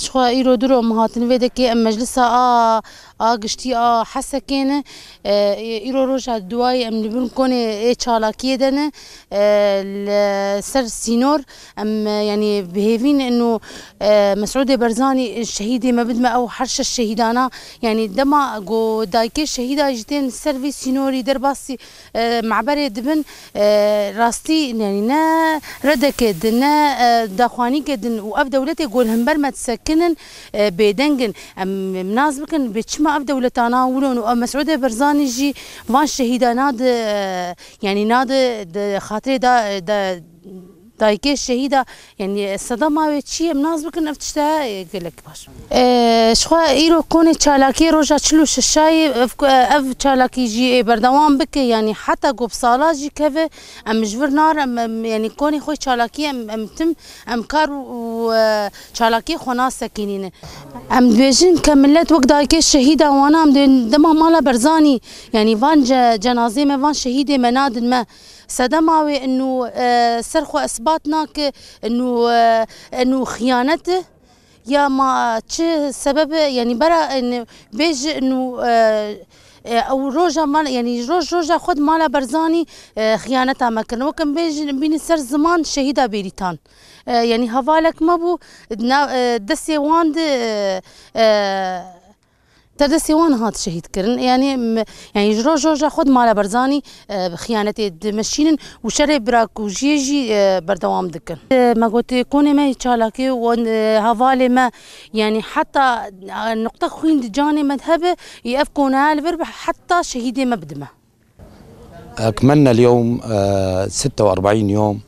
شخوا ايرو درو مهاتن ودكي ام مجلسا آ آ گشتی آ حسه اه، کنه ایرو روشا دوای ام نبن کنه اي چالاکیه دنه اه، سر سينور ام يعني بهيفين انه اه، مسعود برزاني الشهيد ما بدما او حرش الشهيدانا يعني دما جو دايكي الشهيدة جتين سيرفي سينوري باسي معبر دبن راستي يعني نا ردك دنا داخواني كدن واب دولتي قول همبر سەکنن بێدەنگن ئەم ناز بکن بێ چما ئەف دەولەتانا ورن و ئەم مەسعودێ بەرزانی ژی وان شەهیدا ناد ینی ناد خاترێدا دایکه شهیدا یعنی صدا ما چی ناز بکن افتشته گلک باش شخوا ایرو کون چالاکی روژا چلو ششای اف چالاکی جی بردوام بکه یعنی حتی گوب سالا جی که ام جور نار ام یعنی کون خوی چالاکی ام, ام تم ام کار و چالاکی خونا سکینین ام دویجن که ملت وقت دایکه شهیدا وانا ام دما مالا برزانی یعنی وان جنازه ما وان شهید منادن ما صدمه انه سرخو اسباب اثبات ناکه انه انه خیانته یا ما چه سبب یعنی برا بیج انه او روزا مال یعنی روز روزا خود مال برزانی خیانت ما کردن وکم بین سر زمان شهیدا بیریتان یعنی حوالک ما بو دستی واند تدسي وانا هات شهيد كرن يعني يعني جرو جوجا خود برزانی خیانتی آه، بخيانتي و وشري براك وجيجي آه، بردوام دکن آه، ما قلت كوني ما و وهافالي ما يعني حتى نقطة خوين جانی مذهب يأفكونها البربح حتى شهيدي ما بدمه أكملنا اليوم 46 يوم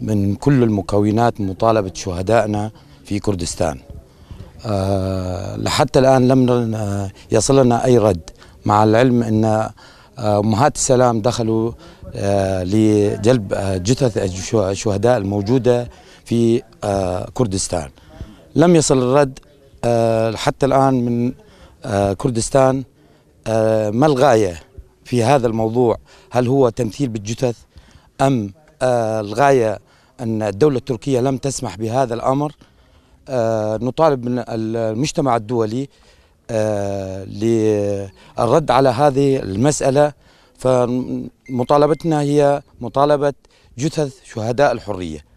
من كل المكونات مطالبة شهدائنا في كردستان آه، لحتى الآن لم يصلنا أي رد مع العلم أن آه، أمهات السلام دخلوا آه، لجلب جثث الشهداء الموجودة في كردستان لم يصل الرد حتى الآن من كردستان ما الغاية في هذا الموضوع هل هو تمثيل بالجثث أم الغاية أن الدولة التركية لم تسمح بهذا الأمر آه، نطالب من المجتمع الدولي آه، للرد على هذه المسألة فمطالبتنا هي مطالبة جثث شهداء الحرية